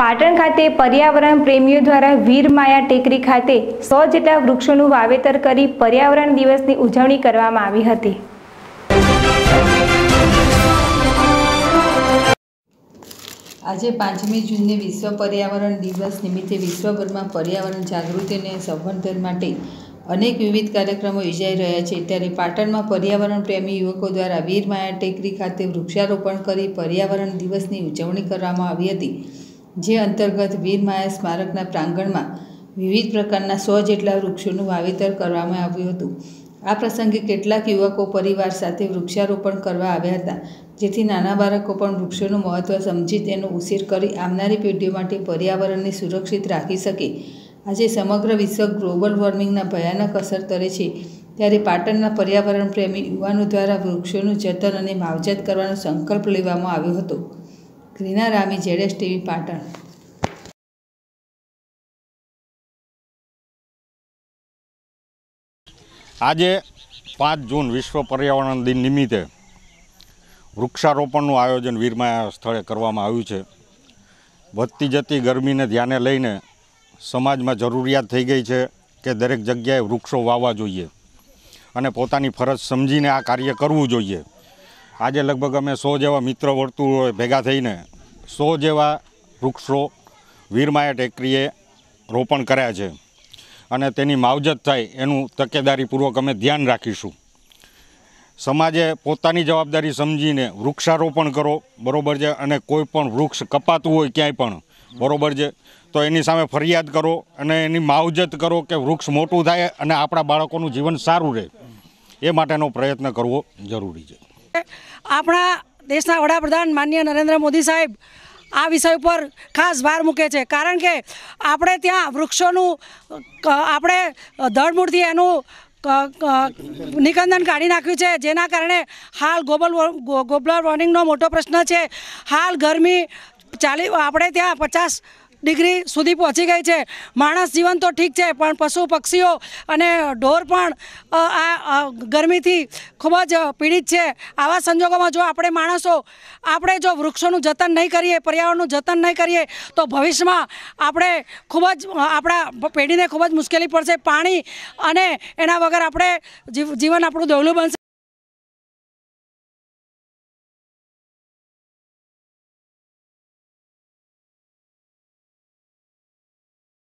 પાટણ ખાતે પર્યાવરણ પ્રેમીઓ દ્વારા વીર માયા ટેકરી ખાતે સો જેટલા વૃક્ષોનું વાવેતર કરી પર્યાવરણ દિવસની ઉજવણી કરવામાં આવી હતી આજે પાંચમી જૂને વિશ્વ પર્યાવરણ દિવસ નિમિત્તે વિશ્વભરમાં પર્યાવરણ જાગૃતિ અને સંવર્ધન માટે અનેક વિવિધ કાર્યક્રમો યોજાઈ રહ્યા છે ત્યારે પાટણમાં પર્યાવરણ પ્રેમી યુવકો દ્વારા વીર માયા ટેકરી ખાતે વૃક્ષારોપણ કરી પર્યાવરણ દિવસની ઉજવણી કરવામાં આવી હતી જે અંતર્ગત વીરમાયા સ્મારકના પ્રાંગણમાં વિવિધ પ્રકારના સો જેટલા વૃક્ષોનું વાવેતર કરવામાં આવ્યું હતું આ પ્રસંગે કેટલાક યુવકો પરિવાર સાથે વૃક્ષારોપણ કરવા આવ્યા હતા જેથી નાના બાળકો પણ વૃક્ષોનું મહત્ત્વ સમજી તેનો ઉછેર કરી આવનારી પેઢીઓ માટે પર્યાવરણને સુરક્ષિત રાખી શકે આજે સમગ્ર વિશ્વ ગ્લોબલ વોર્મિંગના ભયાનક અસર તરે છે ત્યારે પાટણના પર્યાવરણ પ્રેમી યુવાનો દ્વારા વૃક્ષોનું જતન અને માવજત કરવાનો સંકલ્પ લેવામાં આવ્યો હતો રીના રામી જેડેશ ટીવી પાટણ આજે પાંચ જૂન વિશ્વ પર્યાવરણ દિન નિમિત્તે વૃક્ષારોપણનું આયોજન વીરમાયા સ્થળે કરવામાં આવ્યું છે વધતી જતી ગરમીને ધ્યાને લઈને સમાજમાં જરૂરિયાત થઈ ગઈ છે કે દરેક જગ્યાએ વૃક્ષો વાવવા જોઈએ અને પોતાની ફરજ સમજીને આ કાર્ય કરવું જોઈએ આજે લગભગ અમે સો જેવા મિત્ર વર્તુળો ભેગા થઈને સો જેવા વૃક્ષો વીરમાયા ટેકરીએ રોપણ કર્યા છે અને તેની માવજત થાય એનું તકેદારીપૂર્વક અમે ધ્યાન રાખીશું સમાજે પોતાની જવાબદારી સમજીને વૃક્ષારોપણ કરો બરોબર છે અને કોઈ પણ વૃક્ષ કપાતું હોય ક્યાંય પણ બરોબર છે તો એની સામે ફરિયાદ કરો અને એની માવજત કરો કે વૃક્ષ મોટું થાય અને આપણા બાળકોનું જીવન સારું રહે એ માટેનો પ્રયત્ન કરવો જરૂરી છે આપણા દેશના વડાપ્રધાન માન્ય નરેન્દ્ર મોદી સાહેબ આ વિષય ઉપર ખાસ ભાર મૂકે છે કારણ કે આપણે ત્યાં વૃક્ષોનું આપણે ધળમૂળથી એનું નિકંદન કાઢી નાખ્યું છે જેના કારણે હાલ ગ્લોબલ ગ્લોબલ વોર્મિંગનો મોટો પ્રશ્ન છે હાલ ગરમી ચાલી આપણે ત્યાં પચાસ ડિગ્રી સુધી પહોંચી ગઈ છે માણસ જીવન તો ઠીક છે પણ પશુ પક્ષીઓ અને ઢોર પણ આ ગરમીથી ખૂબ જ પીડિત છે આવા સંજોગોમાં જો આપણે માણસો આપણે જો વૃક્ષોનું જતન નહીં કરીએ પર્યાવરણનું જતન નહીં કરીએ તો ભવિષ્યમાં આપણે ખૂબ જ આપણા પેઢીને ખૂબ જ મુશ્કેલી પડશે પાણી અને એના વગર આપણે જીવન આપણું દોલું બનશે